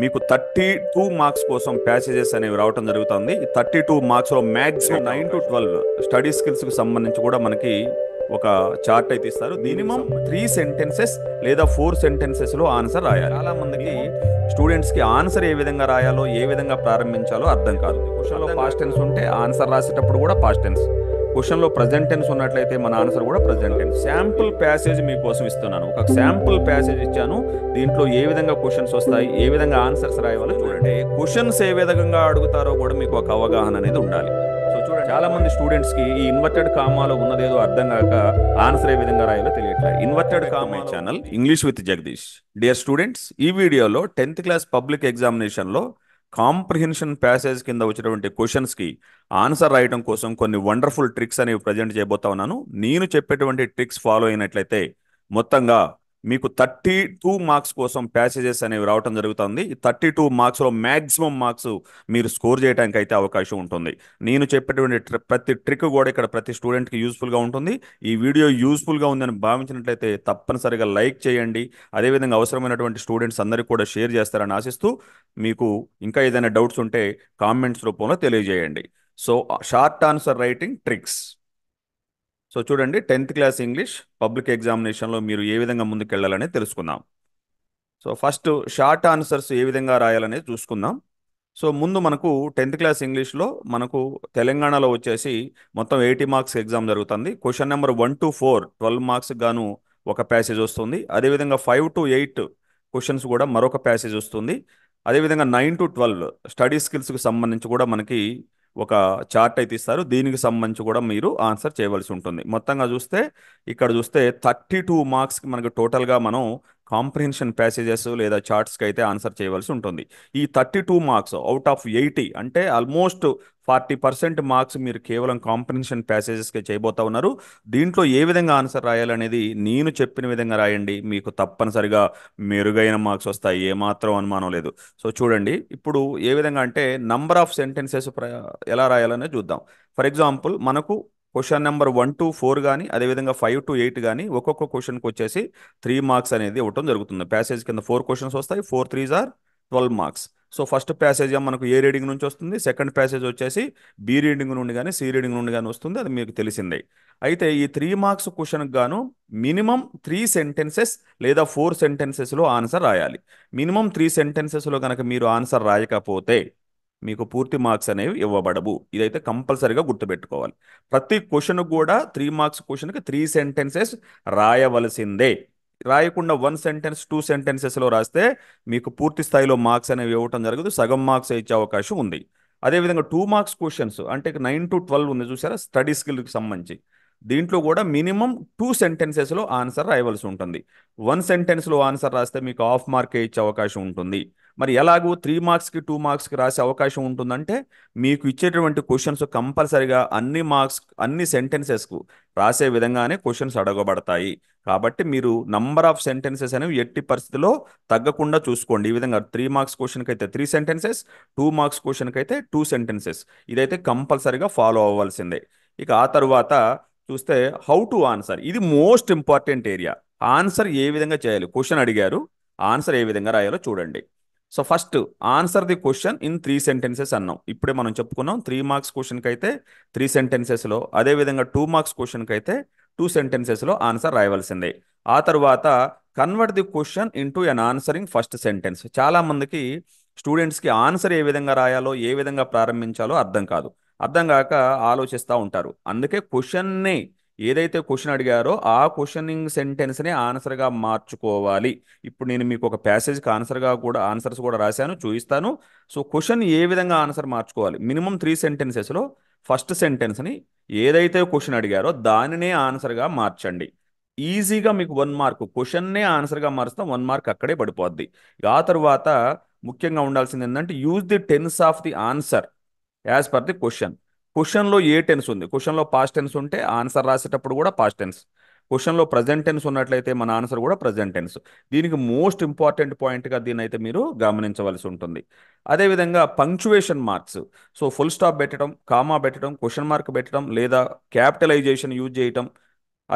మీకు thirty two marks కోసం passages అనేవి రావడం జరుగుతుంది ఈ థర్టీ టూ మార్క్స్లో maximum nine to twelve study స్కిల్స్కి సంబంధించి కూడా మనకి ఒక చార్ట్ అయితే ఇస్తారు మినిమం త్రీ సెంటెన్సెస్ లేదా ఫోర్ సెంటెన్సెస్లో ఆన్సర్ రాయాలి చాలా మందికి స్టూడెంట్స్కి ఆన్సర్ ఏ విధంగా రాయాలో ఏ విధంగా ప్రారంభించాలో అర్థం కాదు లో పాస్ట్ టెన్స్ ఉంటే ఆన్సర్ రాసేటప్పుడు కూడా పాస్ట్ టెన్స్ క్వశ్చన్లో ప్రజెంట్ టెన్స్ ఉన్నట్లయితే మన ఆన్సర్ కూడా ప్రజెంట్ టెన్స్ శాంపుల్ ప్యాసేజ్ మీకోసం ఇస్తున్నాను ఒక శాంపుల్ ప్యాసేజ్ ఇచ్చాను దీంట్లో ఏ విధంగా క్వశ్చన్స్ వస్తాయి ఏ విధంగా ఆన్సర్స్ రాయవాలో చూడండి క్వశ్చన్స్ ఏ విధంగా అడుగుతారో కూడా మీకు ఒక అవగాహన అనేది ఉండాలి సో చూడండి చాలా మంది స్టూడెంట్స్ కి ఈ ఇన్వర్టెడ్ కామాలో ఉన్నదేదో అర్థం కాక ఆన్సర్ ఏ విధంగా రాయాలో తెలియట్లేదు inverted comma channel English with Jagadish dear students ఈ వీడియోలో టెన్త్ క్లాస్ పబ్లిక్ ఎగ్జామినేషన్ లో కాంప్రిహెన్షన్ ప్యాసేజ్ కింద వచ్చినటువంటి క్వశ్చన్స్కి ఆన్సర్ రాయడం కోసం కొన్ని వండర్ఫుల్ ట్రిక్స్ అనేవి ప్రజెంట్ చేయబోతా ఉన్నాను నేను చెప్పేటువంటి ట్రిక్స్ ఫాలో అయినట్లయితే మొత్తంగా మీకు థర్టీ టూ మార్క్స్ కోసం ప్యాసేజెస్ అనేవి రావడం జరుగుతుంది థర్టీ టూ మార్క్స్లో మ్యాక్సిమం మార్క్స్ మీరు స్కోర్ చేయడానికి అయితే అవకాశం ఉంటుంది నేను చెప్పేటువంటి ప్రతి ట్రిక్ కూడా ఇక్కడ ప్రతి స్టూడెంట్కి యూస్ఫుల్గా ఉంటుంది ఈ వీడియో యూస్ఫుల్గా ఉందని భావించినట్లయితే తప్పనిసరిగా లైక్ చేయండి అదేవిధంగా అవసరమైనటువంటి స్టూడెంట్స్ అందరికీ కూడా షేర్ చేస్తారని ఆశిస్తూ మీకు ఇంకా ఏదైనా డౌట్స్ ఉంటే కామెంట్స్ రూపంలో తెలియజేయండి so short answer writing tricks so చూడండి టెన్త్ క్లాస్ ఇంగ్లీష్ పబ్లిక్ ఎగ్జామినేషన్లో మీరు ఏ విధంగా ముందుకెళ్లాలని తెలుసుకుందాం సో ఫస్ట్ షార్ట్ ఆన్సర్స్ ఏ విధంగా రాయాలనేది చూసుకుందాం సో ముందు మనకు టెన్త్ క్లాస్ ఇంగ్లీష్లో మనకు తెలంగాణలో వచ్చేసి మొత్తం ఎయిటీ మార్క్స్ ఎగ్జామ్ జరుగుతుంది question number one to four twelve marks గాను ఒక ప్యాసేజ్ వస్తుంది అదేవిధంగా ఫైవ్ టు ఎయిట్ క్వశ్చన్స్ కూడా మరొక ప్యాసేజ్ వస్తుంది అదేవిధంగా నైన్ టు ట్వెల్వ్ స్టడీ స్కిల్స్కి సంబంధించి కూడా మనకి ఒక చార్ట్ అయితే ఇస్తారు దీనికి సంబంధించి కూడా మీరు ఆన్సర్ చేయవలసి ఉంటుంది మొత్తంగా చూస్తే ఇక్కడ చూస్తే థర్టీ టూ మార్క్స్కి మనకి టోటల్గా మనం కాంప్రిహెన్షన్ ప్యాసేజెస్ లేదా చార్ట్స్కి అయితే ఆన్సర్ చేయవలసి ఉంటుంది ఈ thirty two marks out of eighty అంటే ఆల్మోస్ట్ ఫార్టీ పర్సెంట్ మార్క్స్ మీరు కేవలం కాంప్రిహెన్షన్ ప్యాసేజెస్కే చేయబోతా ఉన్నారు దీంట్లో ఏ విధంగా ఆన్సర్ రాయాలనేది నేను చెప్పిన విధంగా రాయండి మీకు తప్పనిసరిగా మెరుగైన మార్క్స్ వస్తాయి ఏమాత్రం అనుమానం లేదు సో చూడండి ఇప్పుడు ఏ విధంగా అంటే నంబర్ ఆఫ్ సెంటెన్సెస్ ఎలా రాయాలనేది చూద్దాం ఫర్ ఎగ్జాంపుల్ మనకు question number one to four కానీ అదేవిధంగా ఫైవ్ టు ఎయిట్ కానీ ఒక్కొక్క క్వశ్చన్కి వచ్చేసి త్రీ మార్క్స్ అనేది ఇవ్వటం జరుగుతుంది ప్యాసేజ్ కింద ఫోర్ క్వశ్చన్స్ వస్తాయి four threes are twelve marks so first passage మనకు ఏ రీడింగ్ నుంచి వస్తుంది సెకండ్ ప్యాసేజ్ వచ్చేసి బి రీడింగ్ నుండి కానీ సి రీడింగ్ నుండి కానీ వస్తుంది అది మీకు తెలిసిందే అయితే ఈ త్రీ మార్క్స్ క్వశ్చన్కి గాను మినిమం త్రీ సెంటెన్సెస్ లేదా ఫోర్ సెంటెన్సెస్లో ఆన్సర్ రాయాలి మినిమం త్రీ సెంటెన్సెస్లో కనుక మీరు ఆన్సర్ రాయకపోతే మీకు పూర్తి మార్క్స్ అనేవి ఇవ్వబడవు ఇదైతే కంపల్సరీగా గుర్తుపెట్టుకోవాలి ప్రతి క్వశ్చన్ కూడా త్రీ మార్క్స్ క్వశ్చన్కి త్రీ సెంటెన్సెస్ రాయవలసిందే రాయకుండా వన్ సెంటెన్స్ టూ సెంటెన్సెస్లో రాస్తే మీకు పూర్తి స్థాయిలో మార్క్స్ అనేవి ఇవ్వటం జరగదు సగం మార్క్స్ ఇచ్చే అవకాశం ఉంది అదేవిధంగా టూ మార్క్స్ క్వశ్చన్స్ అంటే నైన్ టు ట్వెల్వ్ ఉంది చూసారా స్టడీ స్కిల్కి సంబంధించి దీంట్లో కూడా మినిమం టూ సెంటెన్సెస్లో ఆన్సర్ రాయవలసి ఉంటుంది వన్ సెంటెన్స్లో ఆన్సర్ రాస్తే మీకు హాఫ్ మార్క్ ఇచ్చే అవకాశం ఉంటుంది మరి ఎలాగూ త్రీ మార్క్స్కి టూ మార్క్స్కి రాసే అవకాశం ఉంటుందంటే మీకు ఇచ్చేటువంటి క్వశ్చన్స్ కంపల్సరిగా అన్ని మార్క్స్ అన్ని సెంటెన్సెస్కు రాసే విధంగానే క్వశ్చన్స్ అడగబడతాయి కాబట్టి మీరు నంబర్ ఆఫ్ సెంటెన్సెస్ అనేవి ఎట్టి పరిస్థితిలో తగ్గకుండా చూసుకోండి ఈ విధంగా త్రీ మార్క్స్ క్వశ్చన్కి అయితే త్రీ సెంటెన్సెస్ టూ మార్క్స్ క్వశ్చన్కి అయితే టూ సెంటెన్సెస్ ఇదైతే కంపల్సరిగా ఫాలో అవ్వాల్సిందే ఇక ఆ తర్వాత చూస్తే హౌ టు ఆన్సర్ ఇది మోస్ట్ ఇంపార్టెంట్ ఏరియా ఆన్సర్ ఏ విధంగా చేయాలి క్వశ్చన్ అడిగారు ఆన్సర్ ఏ విధంగా రాయాలో చూడండి so first answer the question in three sentences అన్నాం ఇప్పుడే మనం చెప్పుకున్నాం త్రీ మార్క్స్ క్వశ్చన్కి అయితే త్రీ సెంటెన్సెస్లో అదేవిధంగా టూ మార్క్స్ క్వశ్చన్కి అయితే టూ సెంటెన్సెస్లో ఆన్సర్ రాయవలసిందే ఆ తర్వాత convert the question into an answering first sentence చాలామందికి స్టూడెంట్స్కి ఆన్సర్ ఏ విధంగా రాయాలో ఏ విధంగా ప్రారంభించాలో అర్థం కాదు అర్థం కాక ఆలోచిస్తూ ఉంటారు అందుకే క్వశ్చన్ని ఏదైతే క్వశ్చన్ అడిగారో ఆ క్వశ్చనింగ్ సెంటెన్స్ని ఆన్సర్గా మార్చుకోవాలి ఇప్పుడు నేను మీకు ఒక ప్యాసేజ్కి ఆన్సర్గా కూడా ఆన్సర్స్ కూడా రాశాను చూపిస్తాను సో క్వశ్చన్ ఏ విధంగా ఆన్సర్ మార్చుకోవాలి మినిమం త్రీ సెంటెన్సెస్లో ఫస్ట్ సెంటెన్స్ని ఏదైతే క్వశ్చన్ అడిగారో దానినే ఆన్సర్గా మార్చండి ఈజీగా మీకు వన్ మార్క్ క్వశ్చన్నే ఆన్సర్గా మారుస్తాం వన్ మార్క్ అక్కడే పడిపోద్ది ఆ తర్వాత ముఖ్యంగా ఉండాల్సింది ఏంటంటే use the tense of the answer as per the question క్వశ్చన్లో ఏ టెన్స్ ఉంది క్వశ్చన్లో పాస్ట్ టెన్స్ ఉంటే ఆన్సర్ రాసేటప్పుడు కూడా పాస్ట్ టెన్స్ క్వశ్చన్లో ప్రజెంట్ టెన్స్ ఉన్నట్లయితే మన ఆన్సర్ కూడా ప్రజెంట్ టెన్స్ దీనికి మోస్ట్ ఇంపార్టెంట్ పాయింట్గా దీని అయితే మీరు గమనించవలసి ఉంటుంది అదేవిధంగా punctuation marks so full stop పెట్టడం కామా పెట్టడం క్వశ్చన్ మార్క్ పెట్టడం లేదా క్యాపిటలైజేషన్ యూజ్ చేయటం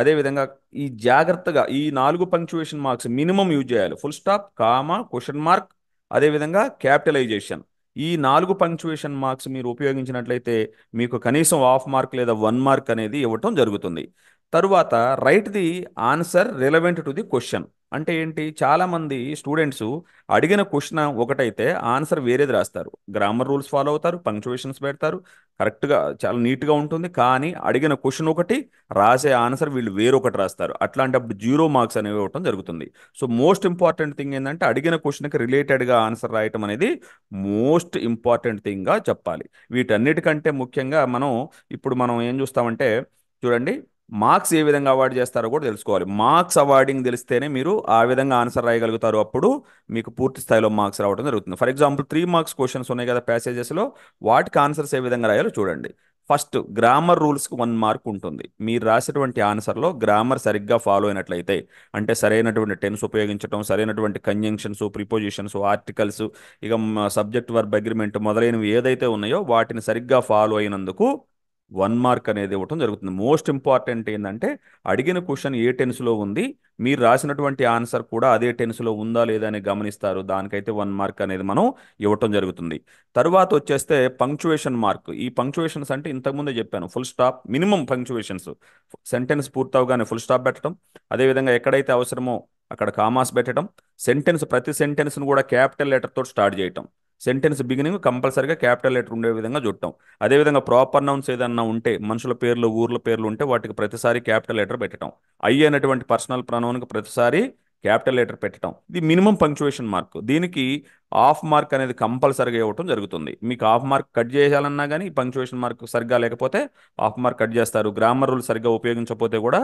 అదేవిధంగా ఈ జాగ్రత్తగా ఈ నాలుగు పంక్చువేషన్ మార్క్స్ మినిమం యూజ్ చేయాలి full stop comma question mark అదేవిధంగా క్యాపిటలైజేషన్ ఈ నాలుగు పంక్చువేషన్ మార్క్స్ మీరు ఉపయోగించినట్లయితే మీకు కనీసం హాఫ్ మార్క్ లేదా వన్ మార్క్ అనేది ఇవ్వటం జరుగుతుంది తరువాత write the answer relevant to the question అంటే ఏంటి చాలామంది స్టూడెంట్స్ అడిగిన క్వశ్చన్ ఒకటైతే ఆన్సర్ వేరేది రాస్తారు గ్రామర్ రూల్స్ ఫాలో అవుతారు పంక్చువేషన్స్ పెడతారు కరెక్ట్గా చాలా నీట్గా ఉంటుంది కానీ అడిగిన క్వశ్చన్ ఒకటి రాసే ఆన్సర్ వీళ్ళు వేరొకటి రాస్తారు అట్లాంటప్పుడు జీరో మార్క్స్ అనేవి ఇవ్వటం జరుగుతుంది సో మోస్ట్ ఇంపార్టెంట్ థింగ్ ఏంటంటే అడిగిన క్వశ్చన్కి రిలేటెడ్గా ఆన్సర్ రాయటం అనేది మోస్ట్ ఇంపార్టెంట్ థింగ్గా చెప్పాలి వీటన్నిటికంటే ముఖ్యంగా మనం ఇప్పుడు మనం ఏం చూస్తామంటే చూడండి మార్క్స్ ఏ విధంగా అవార్డ్ చేస్తారో కూడా తెలుసుకోవాలి మార్క్స్ అవార్డింగ్ తెలిస్తేనే మీరు ఆ విధంగా ఆన్సర్ రాయగలుగుతారు అప్పుడు మీకు పూర్తి స్థాయిలో మార్క్స్ రావడం జరుగుతుంది for example three marks questions ఉన్నాయి కదా ప్యాసేజెస్లో వాటికి ఆన్సర్స్ ఏ విధంగా రాయాలో చూడండి ఫస్ట్ గ్రామర్ రూల్స్కి వన్ మార్క్ ఉంటుంది మీరు రాసేటువంటి ఆన్సర్లో గ్రామర్ సరిగ్గా ఫాలో అయినట్లయితే అంటే సరైనటువంటి టెన్స్ ఉపయోగించడం సరైనటువంటి కంజంక్షన్స్ ప్రిపోజిషన్స్ ఆర్టికల్స్ ఇక సబ్జెక్ట్ వర్బ్ అగ్రిమెంట్ మొదలైనవి ఏదైతే ఉన్నాయో వాటిని సరిగ్గా ఫాలో అయినందుకు వన్ మార్క్ అనేది ఇవ్వటం జరుగుతుంది మోస్ట్ ఇంపార్టెంట్ ఏంటంటే అడిగిన క్వశ్చన్ ఏ టెన్స్లో ఉంది మీరు రాసినటువంటి ఆన్సర్ కూడా అదే టెన్స్లో ఉందా లేదా అని గమనిస్తారు దానికైతే వన్ మార్క్ అనేది మనం ఇవ్వటం జరుగుతుంది తర్వాత వచ్చేస్తే పంక్చువేషన్ మార్క్ ఈ పంక్చువేషన్స్ అంటే ఇంతకుముందే చెప్పాను full stop minimum punctuations sentence పూర్తవగానే ఫుల్ స్టాప్ పెట్టడం అదేవిధంగా ఎక్కడైతే అవసరమో అక్కడ కామాస్ పెట్టడం సెంటెన్స్ ప్రతి సెంటెన్స్ను కూడా క్యాపిటల్ లెటర్తో స్టార్ట్ చేయటం సెంటెన్స్ బిగినింగ్ కంపల్సరీగా క్యాపిటల్ లెటర్ ఉండే విధంగా చూడటం అదేవిధంగా ప్రాపర్ నౌన్స్ ఏదన్నా ఉంటే మనుషుల పేర్లు ఊర్ల పేర్లు ఉంటే వాటికి ప్రతిసారి క్యాపిటల్ లెటర్ పెట్టడం ఐ అనేటువంటి పర్సనల్ ప్రణవన్కి ప్రతిసారి క్యాపిటల్ లెటర్ పెట్టడం ఇది మినిమం పంక్చువేషన్ మార్క్ దీనికి ఆఫ్ మార్క్ అనేది కంపల్సరీగా ఇవ్వటం జరుగుతుంది మీకు ఆఫ్ మార్క్ కట్ చేయాలన్నా కానీ పంక్చువేషన్ మార్క్ సరిగ్గా లేకపోతే ఆఫ్ మార్క్ కట్ చేస్తారు గ్రామర్ రూల్ సరిగ్గా ఉపయోగించకపోతే కూడా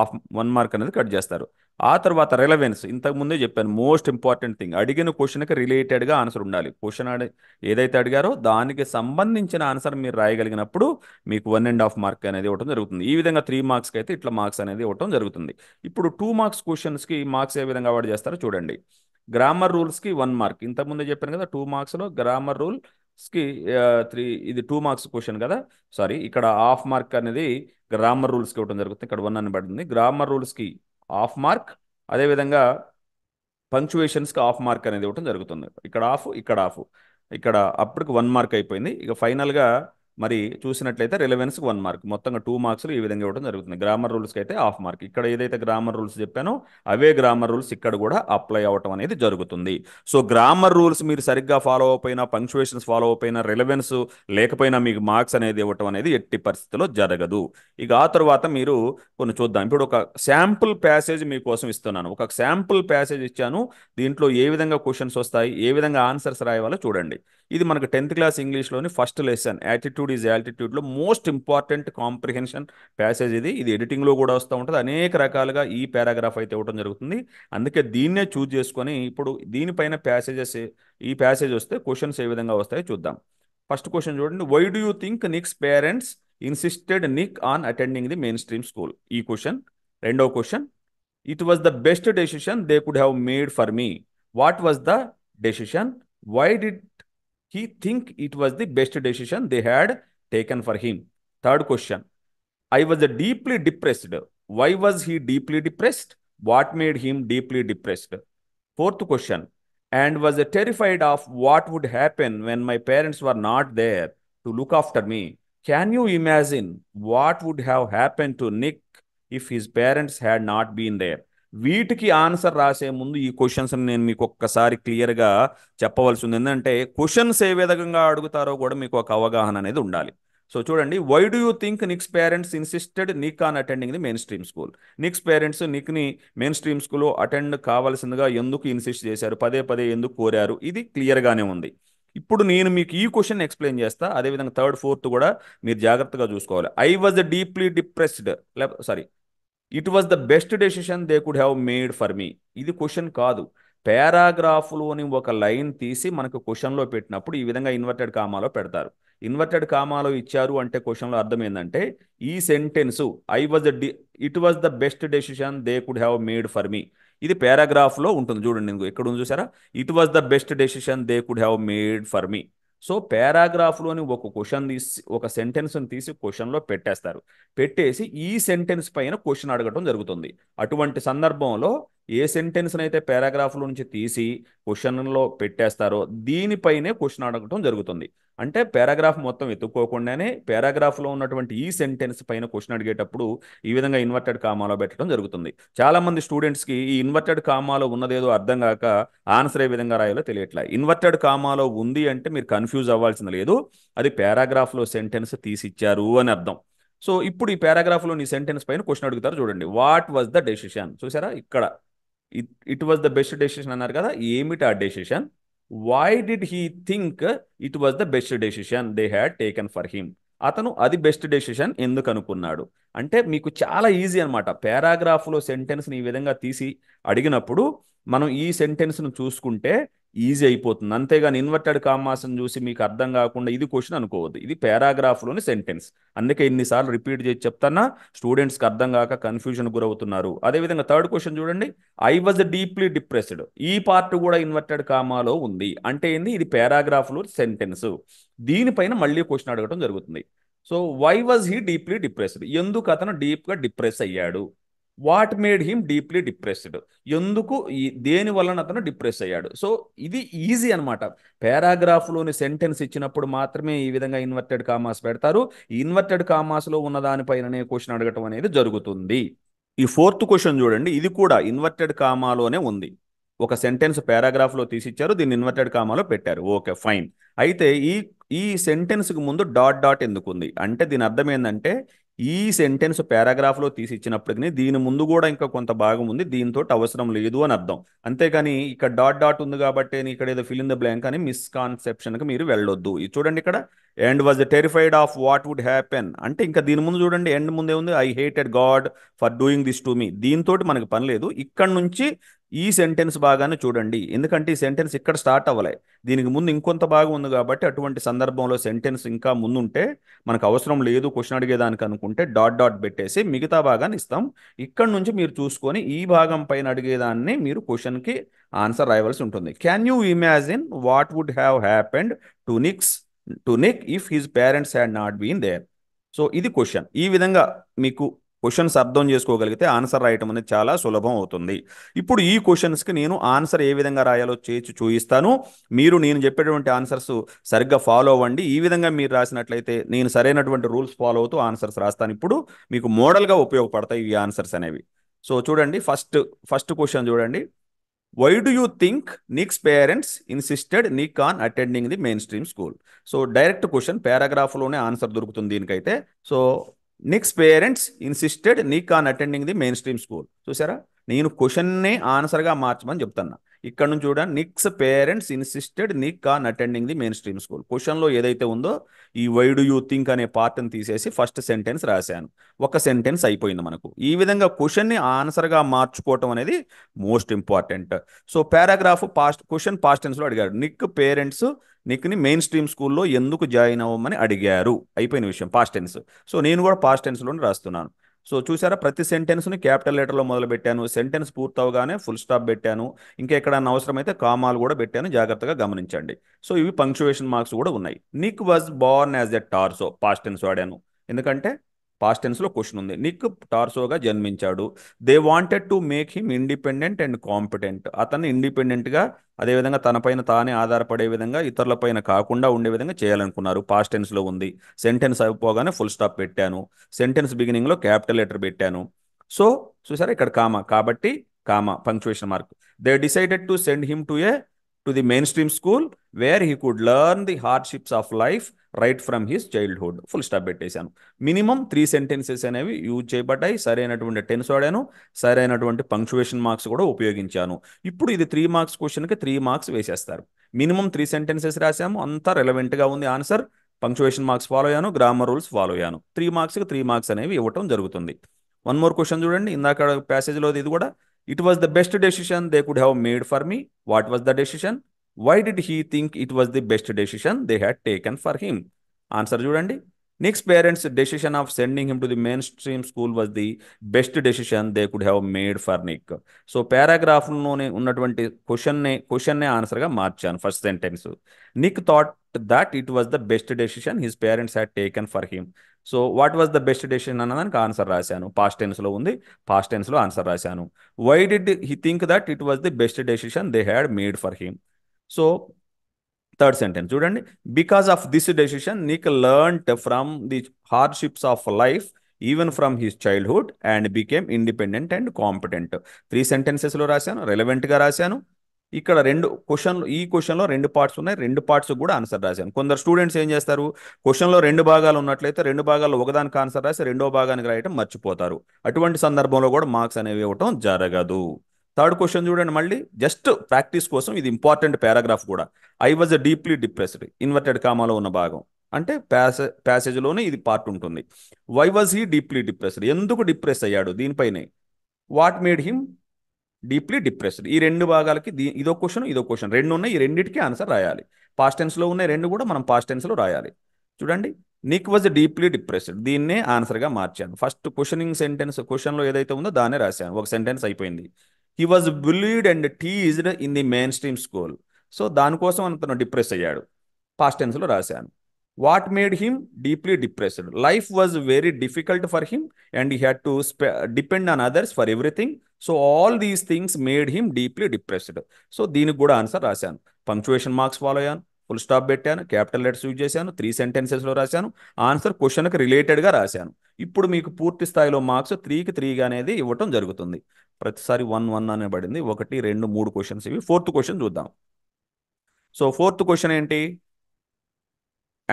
ఆఫ్ వన్ మార్క్ అనేది కట్ చేస్తారు ఆ తర్వాత రిలవెన్స్ ఇంతకుముందే చెప్పాను మోస్ట్ ఇంపార్టెంట్ థింగ్ అడిగిన క్వశ్చన్కి రిలేటెడ్గా ఆన్సర్ ఉండాలి క్వశ్చన్ అడి ఏదైతే అడిగారో దానికి సంబంధించిన ఆన్సర్ మీరు రాయగలిగినప్పుడు మీకు వన్ అండ్ హాఫ్ మార్క్ అనేది ఇవ్వడం జరుగుతుంది ఈ విధంగా త్రీ మార్క్స్కి అయితే ఇట్లా మార్క్స్ అనేది ఇవ్వడం జరుగుతుంది ఇప్పుడు టూ మార్క్స్ క్వశ్చన్స్కి మార్క్స్ ఏ విధంగా అవార్డ్ చేస్తారో చూడండి గ్రామర్ రూల్స్కి వన్ మార్క్ ఇంతకుముందే చెప్పాను కదా టూ మార్క్స్లో గ్రామర్ రూల్ కి త్రీ ఇది టూ మార్క్స్ క్వశ్చన్ కదా సారీ ఇక్కడ హాఫ్ మార్క్ అనేది గ్రామర్ రూల్స్కి ఇవ్వడం జరుగుతుంది ఇక్కడ వన్ అని పడుతుంది గ్రామర్ రూల్స్కి హాఫ్ మార్క్ అదేవిధంగా పంక్చువేషన్స్కి హాఫ్ మార్క్ అనేది ఇవ్వడం జరుగుతుంది ఇక్కడ ఆఫ్ ఇక్కడ ఆఫ్ ఇక్కడ అప్పటికి వన్ మార్క్ అయిపోయింది ఇక ఫైనల్గా మరి చూసినట్లయితే రిలవెన్స్ వన్ మార్క్ మొత్తంగా టూ మార్క్స్లు ఈ విధంగా ఇవ్వడం జరుగుతుంది గ్రామర్ రూల్స్కి అయితే హాఫ్ మార్క్ ఇక్కడ ఏదైతే గ్రామర్ రూల్స్ చెప్పానో అవే గ్రామర్ రూల్స్ ఇక్కడ కూడా అప్లై అవ్వటం అనేది జరుగుతుంది సో గ్రామర్ రూల్స్ మీరు సరిగ్గా ఫాలో అయిపోయినా పంక్చువేషన్స్ ఫాలో అయిపోయినా రిలవెన్స్ లేకపోయినా మీకు మార్క్స్ అనేది ఇవ్వటం అనేది ఎట్టి పరిస్థితిలో జరగదు ఇక ఆ తర్వాత మీరు కొన్ని చూద్దాం ఇప్పుడు ఒక శాంపుల్ ప్యాసేజ్ మీకోసం ఇస్తున్నాను ఒక శాంపుల్ ప్యాసేజ్ ఇచ్చాను దీంట్లో ఏ విధంగా క్వశ్చన్స్ వస్తాయి ఏ విధంగా ఆన్సర్స్ రాయవాలో చూడండి ఇది మనకు టెన్త్ క్లాస్ ఇంగ్లీష్లోని first lesson attitude altitude is ఆల్టిట్యూడ్లో మోస్ట్ ఇంపార్టెంట్ కాంప్రిహెన్షన్ ప్యాసేజ్ ఇది ఇది ఎడిటింగ్లో కూడా వస్తూ ఉంటుంది అనేక రకాలుగా ఈ పారాగ్రాఫ్ అయితే ఇవ్వడం జరుగుతుంది అందుకే దీన్నే చూజ్ చేసుకొని ఇప్పుడు దీనిపైన ప్యాసేజెస్ ఈ ప్యాసేజ్ వస్తే క్వశ్చన్స్ ఏ విధంగా వస్తాయో చూద్దాం ఫస్ట్ క్వశ్చన్ చూడండి why do you think Nick's parents insisted Nick on attending the mainstream school ఈ క్వశ్చన్ రెండవ question it was the best decision they could have made for me what was the decision why did he think it was the best decision they had taken for him. Third question. I was deeply depressed. Why was he deeply depressed? What made him deeply depressed? Fourth question. And was terrified of what would happen when my parents were not there to look after me. Can you imagine what would have happened to Nick if his parents had not been there? వీటికి answer రాసే ముందు ఈ questions నేను మీకు ఒక్కసారి క్లియర్గా చెప్పవలసి ఉంది ఏంటంటే క్వశ్చన్స్ ఏ విధంగా అడుగుతారో కూడా మీకు ఒక అవగాహన అనేది ఉండాలి సో చూడండి why do you think Nick's parents insisted Nick on attending the mainstream school Nick's parents నిక్ని మెయిన్ స్ట్రీమ్ స్కూల్ అటెండ్ కావాల్సిందిగా ఎందుకు ఇన్సిస్ట్ చేశారు పదే పదే ఎందుకు కోరారు ఇది క్లియర్గానే ఉంది ఇప్పుడు నేను మీకు ఈ క్వశ్చన్ ఎక్స్ప్లెయిన్ చేస్తా అదేవిధంగా థర్డ్ ఫోర్త్ కూడా మీరు జాగ్రత్తగా చూసుకోవాలి I was deeply depressed sorry it was the best decision they could have made for me ఇది క్వశ్చన్ కాదు పారాగ్రాఫ్లోని ఒక లైన్ తీసి మనకు క్వశ్చన్లో పెట్టినప్పుడు ఈ విధంగా ఇన్వర్టెడ్ కామాలో పెడతారు ఇన్వర్టెడ్ కామాలో ఇచ్చారు అంటే క్వశ్చన్లో అర్థం ఏంటంటే ఈ sentence I was D it was the best decision they could have made for me ఇది పారాగ్రాఫ్లో ఉంటుంది చూడండి ఎక్కడ ఉంది చూసారా ఇట్ was the best decision they could have made for మీ సో పారాగ్రాఫ్లోని ఒక క్వశ్చన్ తీసి ఒక సెంటెన్స్ని తీసి క్వశ్చన్లో పెట్టేస్తారు పెట్టేసి ఈ సెంటెన్స్ పైన క్వశ్చన్ అడగటం జరుగుతుంది అటువంటి సందర్భంలో ఏ సెంటెన్స్ని అయితే పారాగ్రాఫ్లో నుంచి తీసి క్వశ్చన్లో పెట్టేస్తారో దీనిపైనే క్వశ్చన్ అడగటం జరుగుతుంది అంటే పారాగ్రాఫ్ మొత్తం ఎత్తుక్కోకుండానే పారాగ్రాఫ్లో ఉన్నటువంటి ఈ సెంటెన్స్ పైన క్వశ్చన్ అడిగేటప్పుడు ఈ విధంగా ఇన్వర్టెడ్ కామాలో పెట్టడం జరుగుతుంది చాలామంది స్టూడెంట్స్కి ఈ ఇన్వర్టెడ్ కామాలో ఉన్నదేదో అర్థం కాక ఆన్సర్ ఏ విధంగా రాయాలో తెలియట్లే ఇన్వర్టెడ్ కామాలో ఉంది అంటే మీరు కన్ఫ్యూజ్ అవ్వాల్సింది లేదు అది పారాగ్రాఫ్లో సెంటెన్స్ తీసిచ్చారు అని అర్థం సో ఇప్పుడు ఈ పారాగ్రాఫ్లో నీ సెంటెన్స్ పైన క్వశ్చన్ అడుగుతారు చూడండి వాట్ వాజ్ ద డెసిషన్ చూసారా ఇక్కడ it it was the best decision అన్నారు కదా ఏమిటి ఆ decision why did he think it was the best decision they had taken for him అతను అది బెస్ట్ డెసిషన్ ఎందుకు అనుకున్నాడు అంటే మీకు చాలా ఈజీ అనమాట పారాగ్రాఫ్లో సెంటెన్స్ని ఈ విధంగా తీసి అడిగినప్పుడు మనం ఈ సెంటెన్స్ను చూసుకుంటే ఈజీ అయిపోతుంది అంతేగాని ఇన్వర్టెడ్ కామాస్ని చూసి మీకు అర్థం కాకుండా ఇది క్వశ్చన్ అనుకోవద్దు ఇది పారాగ్రాఫ్లోని సెంటెన్స్ అందుకే ఇన్నిసార్లు రిపీట్ చేసి చెప్తానా స్టూడెంట్స్కి అర్థం కాక కన్ఫ్యూజన్ గురవుతున్నారు అదేవిధంగా థర్డ్ క్వశ్చన్ చూడండి ఐ వాజ్ డీప్లీ డిప్రెస్డ్ ఈ పార్ట్ కూడా ఇన్వర్టెడ్ కామాలో ఉంది అంటే ఏంది ఇది పారాగ్రాఫ్లో సెంటెన్స్ దీనిపైన మళ్ళీ క్వశ్చన్ అడగడం జరుగుతుంది so why was he deeply depressed ఎందుకు అతను డీప్గా డిప్రెస్ అయ్యాడు what made him deeply depressed ఎందుకు దేని వలన అతను డిప్రెస్ అయ్యాడు సో ఇది ఈజీ అనమాట పారాగ్రాఫ్లోని సెంటెన్స్ ఇచ్చినప్పుడు మాత్రమే ఈ విధంగా ఇన్వర్టెడ్ కామాస్ పెడతారు ఇన్వర్టెడ్ కామాస్లో ఉన్న దానిపైననే క్వశ్చన్ అడగటం అనేది జరుగుతుంది ఈ ఫోర్త్ క్వశ్చన్ చూడండి ఇది కూడా ఇన్వర్టెడ్ కామాలోనే ఉంది ఒక సెంటెన్స్ పారాగ్రాఫ్లో తీసిచ్చారు దీన్ని ఇన్వర్టెడ్ కామాలో పెట్టారు ఓకే ఫైన్ అయితే ఈ ఈ సెంటెన్స్కి ముందు డాట్ డాట్ ఎందుకు ఉంది అంటే దీని అర్థం ఏంటంటే ఈ సెంటెన్స్ పారాగ్రాఫ్లో తీసి ఇచ్చినప్పటికీ దీని ముందు కూడా ఇంకా కొంత భాగం ఉంది దీంతో అవసరం లేదు అని అర్థం అంతేకాని ఇక్కడ డాట్ డాట్ ఉంది కాబట్టి ఇక్కడ ఏదో ఫిల్ ఇన్ ద బ్లాంక్ అని మిస్కాన్సెప్షన్కి మీరు వెళ్ళొద్దు ఇది చూడండి ఇక్కడ and was terrified of what would happen అంటే ఇంకా దీని ముందు చూడండి ఎండ్ ముందే ఉంది I hated God for doing this to me దీంతో మనకి పని లేదు ఇక్కడ నుంచి ఈ సెంటెన్స్ బాగానే చూడండి ఎందుకంటే ఈ సెంటెన్స్ ఇక్కడ స్టార్ట్ అవ్వలే దీనికి ముందు ఇంకొంత భాగం ఉంది కాబట్టి అటువంటి సందర్భంలో సెంటెన్స్ ఇంకా ముందుంటే మనకు అవసరం లేదు క్వశ్చన్ అడిగేదానికి అనుకుంటే డాట్ డాట్ పెట్టేసి మిగతా భాగాన్ని ఇస్తాం ఇక్కడ నుంచి మీరు చూసుకొని ఈ భాగం పైన అడిగేదాన్ని మీరు క్వశ్చన్కి ఆన్సర్ రాయవలసి ఉంటుంది can you imagine what would have happened to Nick's to Nick if his parents had not been there so ఇది క్వశ్చన్ ఈ విధంగా మీకు క్వశ్చన్స్ అర్థం చేసుకోగలిగితే ఆన్సర్ రాయటం అనేది చాలా సులభం అవుతుంది ఇప్పుడు ఈ క్వశ్చన్స్కి నేను ఆన్సర్ ఏ విధంగా రాయాలో చేసి చూయిస్తాను మీరు నేను చెప్పేటువంటి ఆన్సర్స్ సరిగ్గా ఫాలో అవ్వండి ఈ విధంగా మీరు రాసినట్లయితే నేను సరైనటువంటి రూల్స్ ఫాలో అవుతూ ఆన్సర్స్ రాస్తాను ఇప్పుడు మీకు మోడల్గా ఉపయోగపడతాయి ఈ ఆన్సర్స్ అనేవి సో చూడండి ఫస్ట్ ఫస్ట్ క్వశ్చన్ చూడండి why do you think Nick's parents insisted Nick on attending the mainstream school so direct question పారాగ్రాఫ్లోనే ఆన్సర్ దొరుకుతుంది దీనికైతే so next parents insisted Nick on attending the mainstream school చూసారా నేను క్వశ్చన్నే ఆన్సర్గా మార్చమని చెప్తున్నా ఇక్కడ నుంచి చూడ Nick's parents insisted Nick on attending the mainstream school క్వశ్చన్లో ఏదైతే ఉందో ఈ వైడు యూ థింక్ అనే పార్ట్ని తీసేసి ఫస్ట్ సెంటెన్స్ రాశాను ఒక సెంటెన్స్ అయిపోయింది మనకు ఈ విధంగా క్వశ్చన్ని ఆన్సర్గా మార్చుకోవటం అనేది most important so paragraph past question past టెన్స్లో అడిగారు నిక్ పేరెంట్స్ నిక్ని మెయిన్ స్ట్రీమ్ స్కూల్లో ఎందుకు జాయిన్ అవ్వమని అడిగారు అయిపోయిన విషయం పాస్ట్ టెన్స్ సో నేను కూడా పాస్ట్ టెన్స్లోనే రాస్తున్నాను సో చూసారా ప్రతి సెంటెన్స్ని క్యాపిటల్ లెటర్లో మొదలు పెట్టాను సెంటెన్స్ పూర్తవగానే ఫుల్ స్టాప్ పెట్టాను ఇంకా ఎక్కడన్నా అవసరమైతే కామాలు కూడా పెట్టాను జాగ్రత్తగా గమనించండి సో ఇవి పంక్చువేషన్ మార్క్స్ కూడా ఉన్నాయి Nick was born as a torso past tense tense వాడాను ఎందుకంటే పాస్టెన్స్లో క్వశ్చన్ ఉంది నిక్ టార్సోగా జన్మించాడు they wanted to make him independent and competent అతన్ని ఇండిపెండెంట్గా అదేవిధంగా తనపైన తానే ఆధారపడే విధంగా ఇతరులపైన కాకుండా ఉండే విధంగా చేయాలనుకున్నారు పాస్టెన్స్లో ఉంది సెంటెన్స్ అయిపోగానే ఫుల్ స్టాప్ పెట్టాను సెంటెన్స్ బిగినింగ్లో క్యాపిటల్ లెటర్ పెట్టాను సో చూసారా ఇక్కడ కామ కాబట్టి comma punctuation mark they decided to send him to a to the mainstream school where he could learn the hardships of life right from his childhood full stop పెట్టేశాను minimum three sentences అనేవి use చేయబడ్డాయి సరైనటువంటి tense వాడాను సరైనటువంటి punctuation marks కూడా ఉపయోగించాను ఇప్పుడు ఇది త్రీ మార్క్స్ క్వశ్చన్కి త్రీ మార్క్స్ వేసేస్తారు మినిమం త్రీ సెంటెన్సెస్ రాశాము అంతా రెలవెంట్గా ఉంది ఆన్సర్ పంక్చువేషన్ మార్క్స్ ఫాలో అయ్యాను గ్రామర్ రూల్స్ ఫాలో అయ్యాను త్రీ మార్క్స్కి త్రీ మార్క్స్ అనేవి ఇవ్వటం జరుగుతుంది వన్ మోర్ క్వశ్చన్ చూడండి ఇందాక ప్యాసేజ్లో ఇది కూడా it was the best decision they could have made for me what was the decision why did he think it was the best decision they had taken for him answer చూడండి next parents decision of sending him to the mainstream school was the best decision they could have made for Nick so పారాగ్రాఫ్లోనే ఉన్నటువంటి క్వశ్చన్నే క్వశ్చన్నే ఆన్సర్గా మార్చాను first sentence Nick thought that it was the best decision his parents had taken for him so what was the best decision అన్నదానికి answer రాశాను past టెన్స్లో ఉంది పాస్ట్ టెన్స్లో ఆన్సర్ రాశాను why did he think that it was the best decision they had made for him so third sentence చూడండి because of this decision Nick learnt from the hardships of life even from his childhood and became independent and competent three సెంటెన్సెస్లో రాశాను రెలవెంట్గా రాశాను ఇక్కడ రెండు క్వశ్చన్లు ఈ క్వశ్చన్లో రెండు పార్ట్స్ ఉన్నాయి రెండు పార్ట్స్ కూడా ఆన్సర్ రాశాను కొందరు స్టూడెంట్స్ ఏం చేస్తారు క్వశ్చన్లో రెండు భాగాలు ఉన్నట్లయితే రెండు భాగాలు ఒకదానికి ఆన్సర్ రాసి రెండో భాగానికి రాయటం మర్చిపోతారు అటువంటి సందర్భంలో కూడా మార్క్స్ అనేవి ఇవ్వటం జరగదు థర్డ్ క్వశ్చన్ చూడండి మళ్ళీ జస్ట్ ప్రాక్టీస్ కోసం ఇది ఇంపార్టెంట్ పారాగ్రాఫ్ కూడా I was deeply depressed inverted కామాలో ఉన్న భాగం అంటే ప్యాసే ప్యాసేజ్లోనే ఇది పార్ట్ ఉంటుంది why was he deeply depressed ఎందుకు డిప్రెస్ అయ్యాడు దీనిపైనే what made him deeply depressed ఈ రెండు భాగాలకి దీ ఇదో క్వశ్చన్ ఇదో క్వశ్చన్ రెండు ఉన్నాయి ఈ రెండింటికి ఆన్సర్ రాయాలి పాస్ట్ టెన్స్లో ఉన్నాయి రెండు కూడా మనం పాస్ట్ టెన్స్లో రాయాలి చూడండి నిక్ వాజ్ డీప్లీ డిప్రెస్డ్ దీన్నే ఆన్సర్గా మార్చాను ఫస్ట్ క్వశ్చనింగ్ సెంటెన్స్ క్వశ్చన్లో ఏదైతే ఉందో దాన్నే రాశాను ఒక సెంటెన్స్ అయిపోయింది he was believed and teased in the mainstream school so దానికోసం అతను డిప్రెస్ అయ్యాడు పాస్ట్ టెన్స్లో రాశాను what made him deeply depressed life was very difficult for him and he had to depend on others for everything so all these things made him deeply depressed so దీనికి కూడా answer రాశాను punctuation marks follow అయ్యాను full stop పెట్టాను capital letters use చేశాను three సెంటెన్సెస్లో రాశాను answer క్వశ్చన్కి రిలేటెడ్గా రాశాను ఇప్పుడు మీకు పూర్తి స్థాయిలో మార్క్స్ త్రీకి త్రీగా అనేది ఇవ్వటం జరుగుతుంది ప్రతిసారి వన్ వన్ అనే పడింది ఒకటి రెండు మూడు క్వశ్చన్స్ ఇవి ఫోర్త్ క్వశ్చన్ చూద్దాం సో ఫోర్త్ క్వశ్చన్ ఏంటి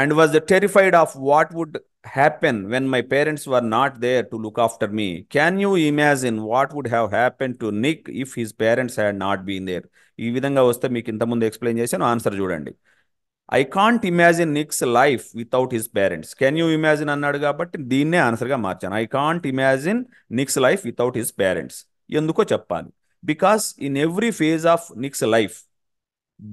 and was terrified of what would happen when my parents were not there to look after me can you imagine what would have happen to Nick if his parents had not been there ఈ విధంగా వస్తే మీకు ఇంతకుముందు explain చేశాను answer చూడండి I can't imagine Nick's life without his parents can you imagine అన్నాడు కాబట్టి దీన్నే ఆన్సర్గా మార్చాను I can't imagine Nick's life without his parents ఎందుకో చెప్పాలి because in every phase of Nick's life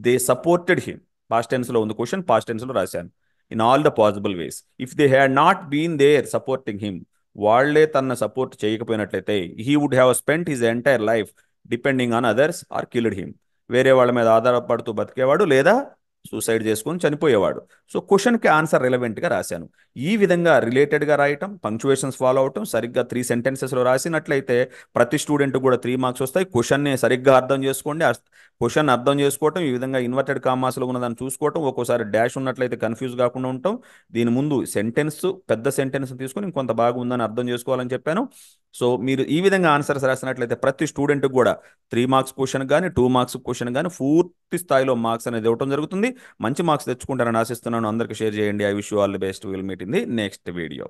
they supported him past టెన్స్లో ఉంది క్వశ్చన్ పాస్ట్ టెన్స్లో రాశాను in all the possible ways if they had not been there supporting him వాళ్లే తన support చేయకపోయినట్లయితే he would have spend his entire life depending on others or killed him వేరే వాళ్ళ మీద ఆధారపడుతూ బతికేవాడు లేదా సూసైడ్ చేసుకొని చనిపోయేవాడు సో క్వశ్చన్కి ఆన్సర్ రిలవెంట్గా రాశాను ఈ విధంగా రిలేటెడ్గా రాయటం పంక్చువేషన్స్ ఫాలో అవటం సరిగ్గా త్రీ సెంటెన్సెస్లో రాసినట్లయితే ప్రతి స్టూడెంట్ కూడా త్రీ మార్క్స్ వస్తాయి క్వశ్చన్ని సరిగ్గా అర్థం చేసుకోండి క్వశ్చన్ అర్థం చేసుకోవటం ఈ విధంగా ఇన్వర్టెడ్ కామాస్లో ఉన్నదాన్ని చూసుకోవటం ఒక్కోసారి డాష్ ఉన్నట్లయితే కన్ఫ్యూజ్ కాకుండా ఉంటాం దీని ముందు సెంటెన్స్ పెద్ద సెంటెన్స్ తీసుకొని ఇంకొంత బాగా ఉందని అర్థం చేసుకోవాలని చెప్పాను సో మీరు ఈ విధంగా ఆన్సర్స్ రాసినట్లయితే ప్రతి స్టూడెంట్కి కూడా త్రీ మార్క్స్ క్వశ్చన్ కానీ టూ మార్క్స్ క్వశ్చన్ కానీ పూర్తి స్థాయిలో మార్క్స్ అనేది ఇవ్వటం జరుగుతుంది మంచి మార్క్స్ తెచ్చుకుంటారని ఆశిస్తున్నాను అందరికీ షేర్ చేయండి I wish all the best will meet in the next video